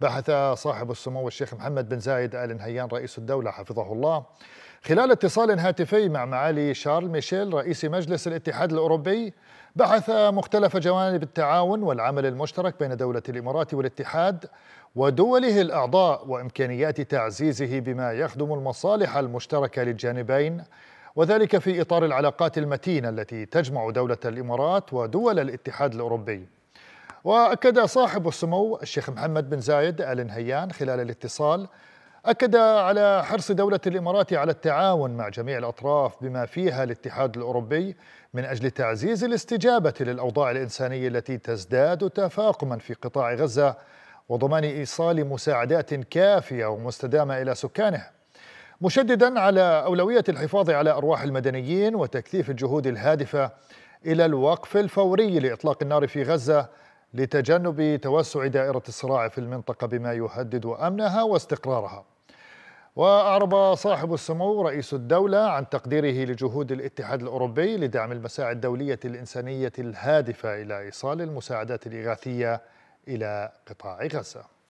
بحث صاحب السمو الشيخ محمد بن زايد آل نهيان رئيس الدولة حفظه الله خلال اتصال هاتفي مع معالي شارل ميشيل رئيس مجلس الاتحاد الأوروبي بحث مختلف جوانب التعاون والعمل المشترك بين دولة الإمارات والاتحاد ودوله الأعضاء وإمكانيات تعزيزه بما يخدم المصالح المشتركة للجانبين وذلك في إطار العلاقات المتينة التي تجمع دولة الإمارات ودول الاتحاد الأوروبي وأكد صاحب السمو الشيخ محمد بن زايد آل نهيان خلال الاتصال أكد على حرص دولة الإمارات على التعاون مع جميع الأطراف بما فيها الاتحاد الأوروبي من أجل تعزيز الاستجابة للأوضاع الإنسانية التي تزداد تفاقما في قطاع غزة وضمان إيصال مساعدات كافية ومستدامة إلى سكانه مشددا على أولوية الحفاظ على أرواح المدنيين وتكثيف الجهود الهادفة إلى الوقف الفوري لإطلاق النار في غزة لتجنب توسع دائرة الصراع في المنطقة بما يهدد أمنها واستقرارها وأعرب صاحب السمو رئيس الدولة عن تقديره لجهود الاتحاد الأوروبي لدعم المساعي الدولية الإنسانية الهادفة إلى إيصال المساعدات الإغاثية إلى قطاع غزة